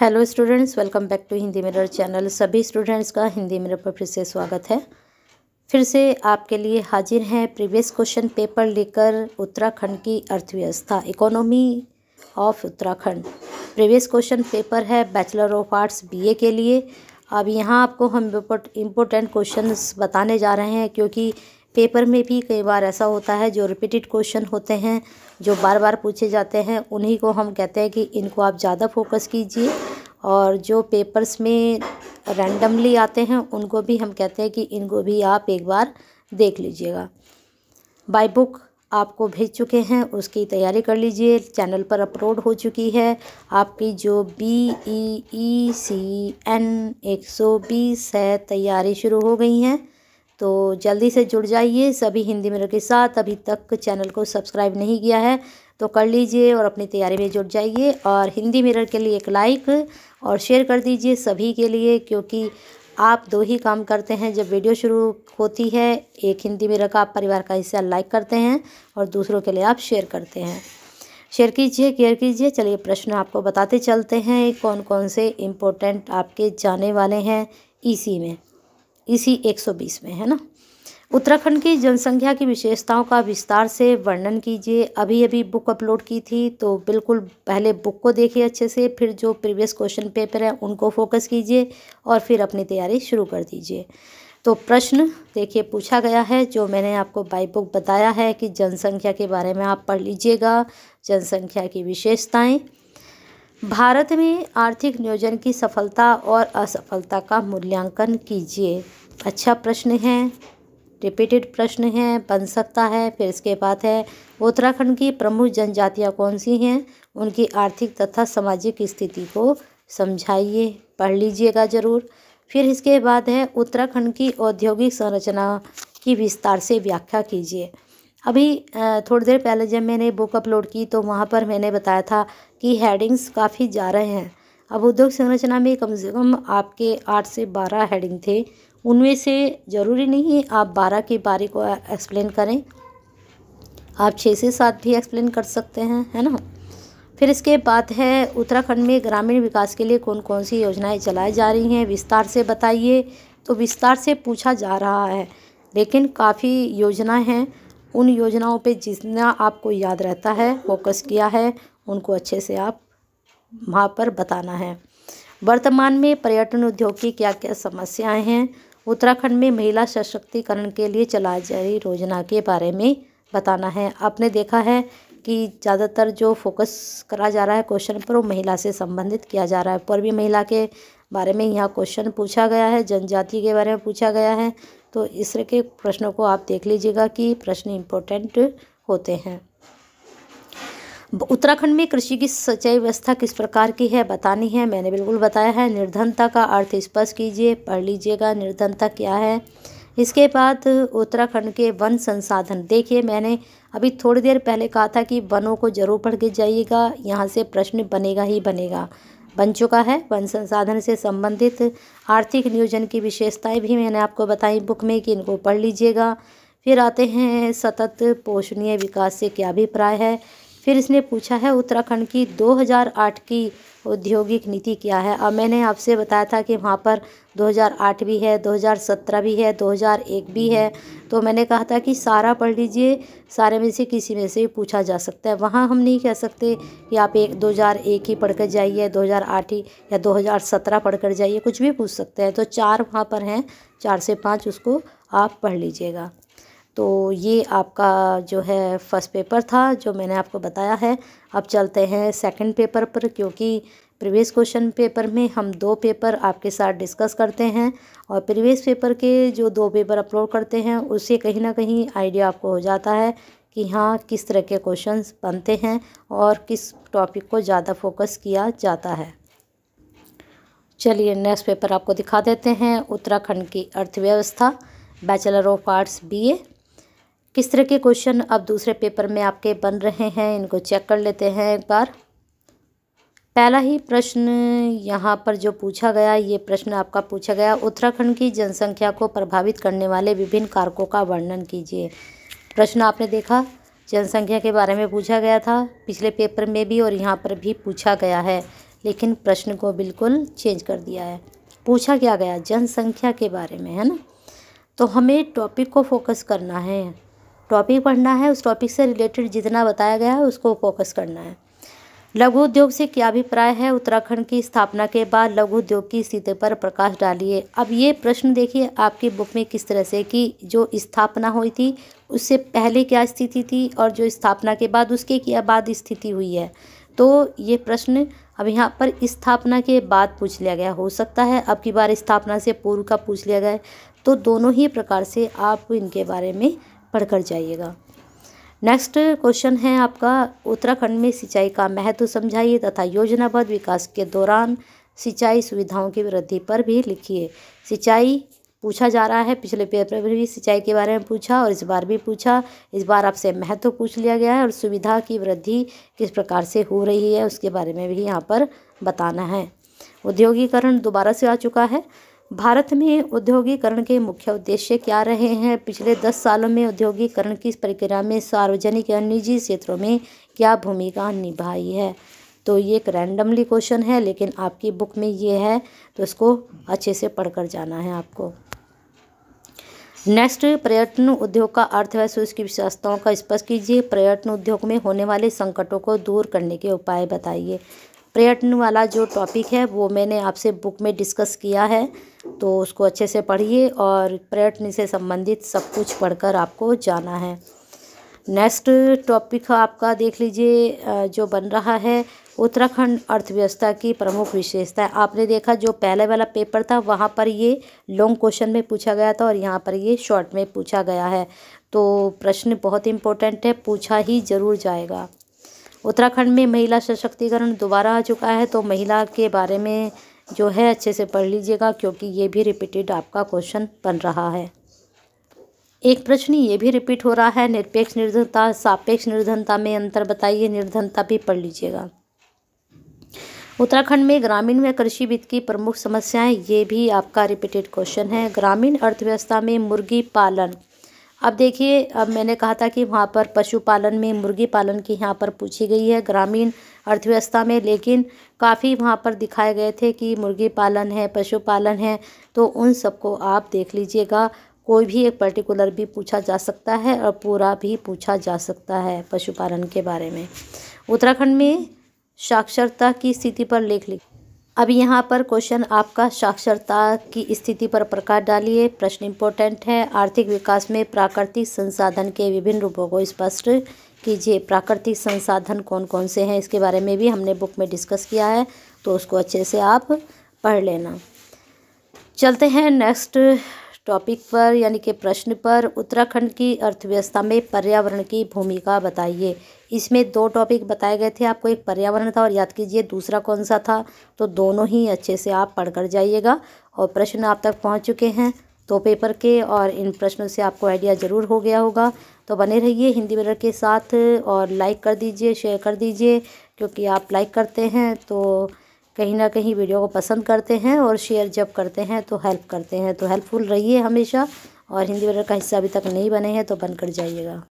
hello students welcome back to Hindi mirror channel सभी students का Hindi mirror पर फिर से स्वागत है फिर से आपके लिए हाजिर हैं प्रीवियस क्वेश्चन पेपर लेकर उत्तराखंड की अर्थव्यवस्था economy of Uttarakhand previous question paper है बैचलर ऑफ आर्ट्स बीए के लिए अब यहाँ आपको हम इम्पोर्टेंट क्वेश्चन बताने जा रहे हैं क्योंकि पेपर में भी कई बार ऐसा होता है जो रिपीटेड क्वेश्चन होते हैं जो बार बार पूछे जाते हैं उन्हीं को हम कहते हैं कि इनको आप ज़्यादा फोकस कीजिए और जो पेपर्स में रैंडमली आते हैं उनको भी हम कहते हैं कि इनको भी आप एक बार देख लीजिएगा बाई बुक आपको भेज चुके हैं उसकी तैयारी कर लीजिए चैनल पर अपलोड हो चुकी है आपकी जो बी ई ई सी एन एक सौ बीस है तैयारी शुरू हो गई हैं तो जल्दी से जुड़ जाइए सभी हिंदी मिरर के साथ अभी तक चैनल को सब्सक्राइब नहीं किया है तो कर लीजिए और अपनी तैयारी में जुड़ जाइए और हिंदी मिरर के लिए एक लाइक और शेयर कर दीजिए सभी के लिए क्योंकि आप दो ही काम करते हैं जब वीडियो शुरू होती है एक हिंदी मिरर का आप परिवार का हिस्सा लाइक करते हैं और दूसरों के लिए आप शेयर करते हैं शेयर कीजिए केयर कीजिए चलिए प्रश्न आपको बताते चलते हैं कौन कौन से इम्पोर्टेंट आपके जाने वाले हैं इसी e में इसी 120 में है ना उत्तराखंड की जनसंख्या की विशेषताओं का विस्तार से वर्णन कीजिए अभी अभी बुक अपलोड की थी तो बिल्कुल पहले बुक को देखिए अच्छे से फिर जो प्रीवियस क्वेश्चन पेपर हैं उनको फोकस कीजिए और फिर अपनी तैयारी शुरू कर दीजिए तो प्रश्न देखिए पूछा गया है जो मैंने आपको बाई बुक बताया है कि जनसंख्या के बारे में आप पढ़ लीजिएगा जनसंख्या की विशेषताएँ भारत में आर्थिक नियोजन की सफलता और असफलता का मूल्यांकन कीजिए अच्छा प्रश्न है रिपीटेड प्रश्न है बन सकता है फिर इसके बाद है उत्तराखंड की प्रमुख जनजातियाँ कौन सी हैं उनकी आर्थिक तथा सामाजिक स्थिति को समझाइए पढ़ लीजिएगा ज़रूर फिर इसके बाद है उत्तराखंड की औद्योगिक संरचना की विस्तार से व्याख्या कीजिए अभी थोड़ी देर पहले जब मैंने बुक अपलोड की तो वहाँ पर मैंने बताया था कि हेडिंग्स काफ़ी जा रहे हैं अब उद्योग संरचना में कम से कम आपके आठ से बारह हेडिंग थे उनमें से ज़रूरी नहीं है आप बारह के बारे को एक्सप्लेन करें आप छः से सात भी एक्सप्लेन कर सकते हैं है ना फिर इसके बाद है उत्तराखंड में ग्रामीण विकास के लिए कौन कौन सी योजनाएं चलाई जा रही हैं विस्तार से बताइए तो विस्तार से पूछा जा रहा है लेकिन काफ़ी योजना हैं उन योजनाओं पे जितना आपको याद रहता है फोकस किया है उनको अच्छे से आप वहाँ पर बताना है वर्तमान में पर्यटन उद्योग की क्या क्या समस्याएं हैं उत्तराखंड में महिला सशक्तिकरण के लिए चलाई जा रही योजना के बारे में बताना है आपने देखा है कि ज़्यादातर जो फोकस करा जा रहा है क्वेश्चन पर वो महिला से संबंधित किया जा रहा है पर भी महिला के बारे में यहाँ क्वेश्चन पूछा गया है जनजाति के बारे में पूछा गया है तो इस तरह के प्रश्नों को आप देख लीजिएगा कि प्रश्न इम्पोर्टेंट होते हैं उत्तराखंड में कृषि की सिंचाई व्यवस्था किस प्रकार की है बतानी है मैंने बिल्कुल बताया है निर्धनता का अर्थ स्पष्ट कीजिए पढ़ लीजिएगा निर्धनता क्या है इसके बाद उत्तराखंड के वन संसाधन देखिए मैंने अभी थोड़ी देर पहले कहा था कि वनों को जरूर पढ़ के जाइएगा यहाँ से प्रश्न बनेगा ही बनेगा बन चुका है वन संसाधन से संबंधित आर्थिक नियोजन की विशेषताएं भी मैंने आपको बताई बुक में कि इनको पढ़ लीजिएगा फिर आते हैं सतत पोषणीय विकास से क्या अभिप्राय है फिर इसने पूछा है उत्तराखंड की 2008 की औद्योगिक नीति क्या है और मैंने आपसे बताया था कि वहाँ पर 2008 भी है 2017 भी है 2001 भी है तो मैंने कहा था कि सारा पढ़ लीजिए सारे में से किसी में से पूछा जा सकता है वहाँ हम नहीं कह सकते कि आप एक दो ही पढ़ कर जाइए दो ही या दो पढ़ कर जाइए कुछ भी पूछ सकते हैं तो चार वहाँ पर हैं चार से पाँच उसको आप पढ़ लीजिएगा तो ये आपका जो है फ़र्स्ट पेपर था जो मैंने आपको बताया है अब चलते हैं सेकंड पेपर पर क्योंकि प्रीवियस क्वेश्चन पेपर में हम दो पेपर आपके साथ डिस्कस करते हैं और प्रीवियस पेपर के जो दो पेपर अपलोड करते हैं उससे कहीं ना कहीं आइडिया आपको हो जाता है कि हाँ किस तरह के क्वेश्चन बनते हैं और किस टॉपिक को ज़्यादा फोकस किया जाता है चलिए नेक्स्ट पेपर आपको दिखा देते हैं उत्तराखंड की अर्थव्यवस्था बैचलर ऑफ आर्ट्स बीए किस तरह के क्वेश्चन अब दूसरे पेपर में आपके बन रहे हैं इनको चेक कर लेते हैं एक बार पहला ही प्रश्न यहाँ पर जो पूछा गया ये प्रश्न आपका पूछा गया उत्तराखंड की जनसंख्या को प्रभावित करने वाले विभिन्न कारकों का वर्णन कीजिए प्रश्न आपने देखा जनसंख्या के बारे में पूछा गया था पिछले पेपर में भी और यहाँ पर भी पूछा गया है लेकिन प्रश्न को बिल्कुल चेंज कर दिया है पूछा क्या गया जनसंख्या के बारे में है ना तो हमें टॉपिक को फोकस करना है टॉपिक पढ़ना है उस टॉपिक से रिलेटेड जितना बताया गया है उसको फोकस करना है लघु उद्योग से क्या अभिप्राय है उत्तराखंड की स्थापना के बाद लघु उद्योग की स्थिति पर प्रकाश डालिए अब ये प्रश्न देखिए आपकी बुक में किस तरह से कि जो स्थापना हुई थी उससे पहले क्या स्थिति थी और जो स्थापना के बाद उसके क्या बाद स्थिति हुई है तो ये प्रश्न अब यहाँ पर स्थापना के बाद पूछ लिया गया हो सकता है अब की बार स्थापना से पूर्व का पूछ लिया गया तो दोनों ही प्रकार से आप इनके बारे में पढ़कर जाइएगा नेक्स्ट क्वेश्चन है आपका उत्तराखंड में सिंचाई का महत्व समझाइए तथा योजनाबद्ध विकास के दौरान सिंचाई सुविधाओं की वृद्धि पर भी लिखिए सिंचाई पूछा जा रहा है पिछले पेपर में भी सिंचाई के बारे में पूछा और इस बार भी पूछा इस बार आपसे महत्व पूछ लिया गया है और सुविधा की वृद्धि किस प्रकार से हो रही है उसके बारे में भी यहाँ पर बताना है उद्योगीकरण दोबारा से आ चुका है भारत में उद्योगीकरण के मुख्य उद्देश्य क्या रहे हैं पिछले दस सालों में उद्योगीकरण की प्रक्रिया में सार्वजनिक या निजी क्षेत्रों में क्या भूमिका निभाई है तो ये एक रैंडमली क्वेश्चन है लेकिन आपकी बुक में ये है तो इसको अच्छे से पढ़कर जाना है आपको नेक्स्ट पर्यटन उद्योग का अर्थ है सो इसकी विशेषताओं का स्पष्ट कीजिए पर्यटन उद्योग में होने वाले संकटों को दूर करने के उपाय बताइए पर्यटन वाला जो टॉपिक है वो मैंने आपसे बुक में डिस्कस किया है तो उसको अच्छे से पढ़िए और पर्यटन से संबंधित सब कुछ पढ़कर आपको जाना है नेक्स्ट टॉपिक आपका देख लीजिए जो बन रहा है उत्तराखंड अर्थव्यवस्था की प्रमुख विशेषताएं आपने देखा जो पहले वाला पेपर था वहाँ पर ये लॉन्ग क्वेश्चन में पूछा गया था और यहाँ पर ये शॉर्ट में पूछा गया है तो प्रश्न बहुत इम्पोर्टेंट है पूछा ही जरूर जाएगा उत्तराखंड में महिला सशक्तिकरण दोबारा आ चुका है तो महिला के बारे में जो है अच्छे से पढ़ लीजिएगा क्योंकि ये भी रिपीटेड आपका क्वेश्चन बन रहा है एक प्रश्न ये भी रिपीट हो रहा है निरपेक्ष निर्धनता सापेक्ष निर्धनता में अंतर बताइए निर्धनता भी पढ़ लीजिएगा उत्तराखंड में ग्रामीण व कृषि वित्त की प्रमुख समस्याएं ये भी आपका रिपीटेड क्वेश्चन है ग्रामीण अर्थव्यवस्था में मुर्गी पालन अब देखिए अब मैंने कहा था कि वहाँ पर पशुपालन में मुर्गी पालन की यहाँ पर पूछी गई है ग्रामीण अर्थव्यवस्था में लेकिन काफ़ी वहाँ पर दिखाए गए थे कि मुर्गी पालन है पशुपालन है तो उन सबको आप देख लीजिएगा कोई भी एक पर्टिकुलर भी पूछा जा सकता है और पूरा भी पूछा जा सकता है पशुपालन के बारे में उत्तराखंड में साक्षरता की स्थिति पर लेख लिख अब यहाँ पर क्वेश्चन आपका साक्षरता की स्थिति पर प्रकाश डालिए प्रश्न इम्पोर्टेंट है आर्थिक विकास में प्राकृतिक संसाधन के विभिन्न रूपों को स्पष्ट कीजिए प्राकृतिक संसाधन कौन कौन से हैं इसके बारे में भी हमने बुक में डिस्कस किया है तो उसको अच्छे से आप पढ़ लेना चलते हैं नेक्स्ट टॉपिक पर यानी कि प्रश्न पर उत्तराखंड की अर्थव्यवस्था में पर्यावरण की भूमिका बताइए इसमें दो टॉपिक बताए गए थे आपको एक पर्यावरण था और याद कीजिए दूसरा कौन सा था तो दोनों ही अच्छे से आप पढ़ कर जाइएगा और प्रश्न आप तक पहुँच चुके हैं दो तो पेपर के और इन प्रश्नों से आपको आइडिया ज़रूर हो गया होगा तो बने रहिए हिंदी मिरर के साथ और लाइक कर दीजिए शेयर कर दीजिए क्योंकि आप लाइक करते हैं तो कहीं ना कहीं वीडियो को पसंद करते हैं और शेयर जब करते हैं तो हेल्प करते हैं तो हेल्पफुल रहिए हमेशा और हिंदी वर्डर का हिस्सा अभी तक नहीं बने हैं तो बनकर जाइएगा